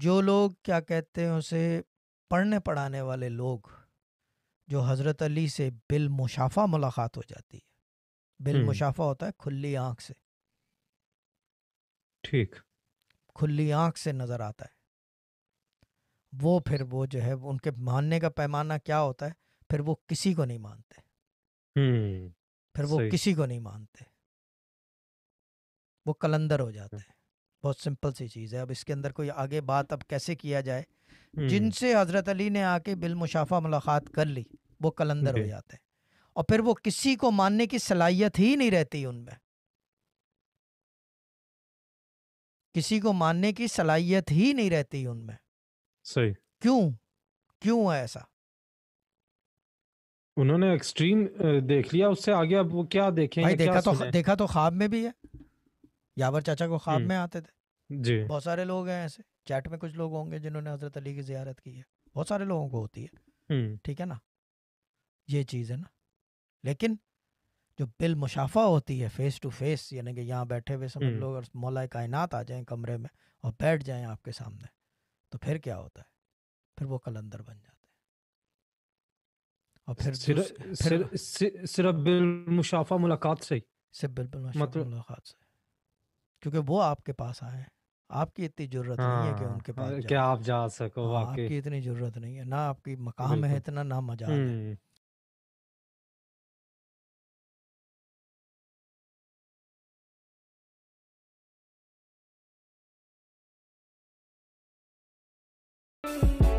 जो लोग क्या कहते हैं उसे पढ़ने पढ़ाने वाले लोग जो हज़रत अली से बिल मुशाफा मुलाकात हो जाती है बिल मुशाफा होता है खुली आँख से ठीक खुली आँख से नज़र आता है वो फिर वो जो है उनके मानने का पैमाना क्या होता है फिर वो किसी को नहीं मानते फिर वो किसी को नहीं मानते वो कलंदर हो जाते हैं बहुत सिंपल सी चीज़ है अब इसके अंदर कोई आगे बात अब कैसे किया जाए जिनसे हज़रत अली ने आके बिल मुशाफा मुलाकात कर ली वो कलंदर हो जाते हैं और फिर वो किसी को मानने की सलाहियत ही नहीं रहती उनमें किसी को मानने की सलाहियत ही नहीं रहती उनमें सही क्यों क्यों है ऐसा उन्होंने एक्सट्रीम देख लिया उससे आगे अब वो क्या देखेंगे भाई देखा क्या तो देखा तो ख्वाब में भी है यावर चाचा को ख्वाब में आते थे जी बहुत सारे लोग हैं ऐसे चैट में कुछ लोग होंगे जिन्होंने हजरत अली की जियारत की है बहुत सारे लोगों को होती है ठीक है ना ये चीज़ है ना लेकिन जो बिल मुशाफा होती है फेस टू फेस यानी कि यहाँ बैठे हुए समझ लोग और मौला कायनात आ जाएं कमरे में और बैठ जाएं आपके सामने तो फिर क्या होता है फिर वो कलंदर बन जाते हैं और फिर सिर्फ सिर्फ बिल मुशाफा मुलाकात से सिर्फ बिल मतलब मुलाकात से क्योंकि वो आपके पास आए हैं आपकी इतनी जरूरत हाँ, नहीं है कि हाँ, उनके पास हाँ, जाओ क्या आप जा सको हाँ, आपकी इतनी जरूरत नहीं है ना आपकी मकाम है इतना ना मजा है Thank हम्म। you.